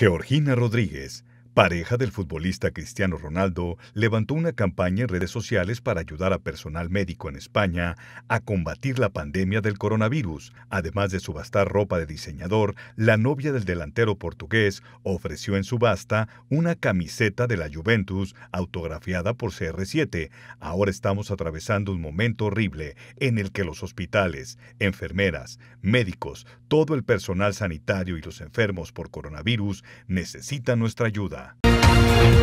Georgina Rodríguez Pareja del futbolista Cristiano Ronaldo levantó una campaña en redes sociales para ayudar a personal médico en España a combatir la pandemia del coronavirus. Además de subastar ropa de diseñador, la novia del delantero portugués ofreció en subasta una camiseta de la Juventus autografiada por CR7. Ahora estamos atravesando un momento horrible en el que los hospitales, enfermeras, médicos, todo el personal sanitario y los enfermos por coronavirus necesitan nuestra ayuda. Thank you.